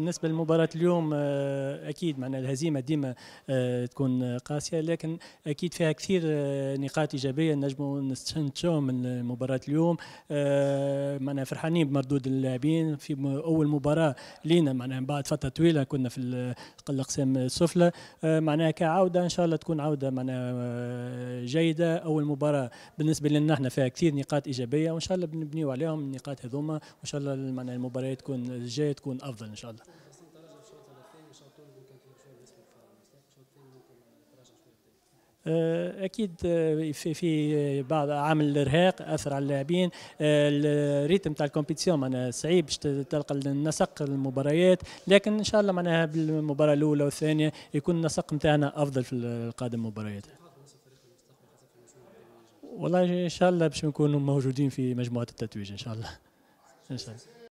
بالنسبه لمباراه اليوم آه، اكيد معنا الهزيمه ديما آه، تكون قاسيه لكن اكيد فيها كثير آه، نقاط ايجابيه نجموا نستنتجوا من مباراه اليوم معنا فرحانين بمردود اللاعبين في اول مباراه لينا معنا بعد فتره طويله كنا في الاقسام السفلى معناها كعوده ان شاء الله تكون عوده معنا جيده اول مباراه بالنسبه لنا احنا فيها كثير نقاط ايجابيه وان شاء الله بنبنيو عليهم النقاط هذوما وان شاء الله المباراه المباريات تكون الجايه تكون افضل ان شاء الله آه، اكيد آه، في في آه، بعض عامل الارهاق اثر على اللاعبين الريتم تاع الكومبيتيسيون معناها صعيب باش تلقى النسق المباريات لكن ان شاء الله معناها بالمباراه الاولى والثانيه يكون النسق نتاعنا افضل في القادم مباريات والله ان شاء الله باش نكونوا موجودين في مجموعه التتويج ان شاء الله ان شاء الله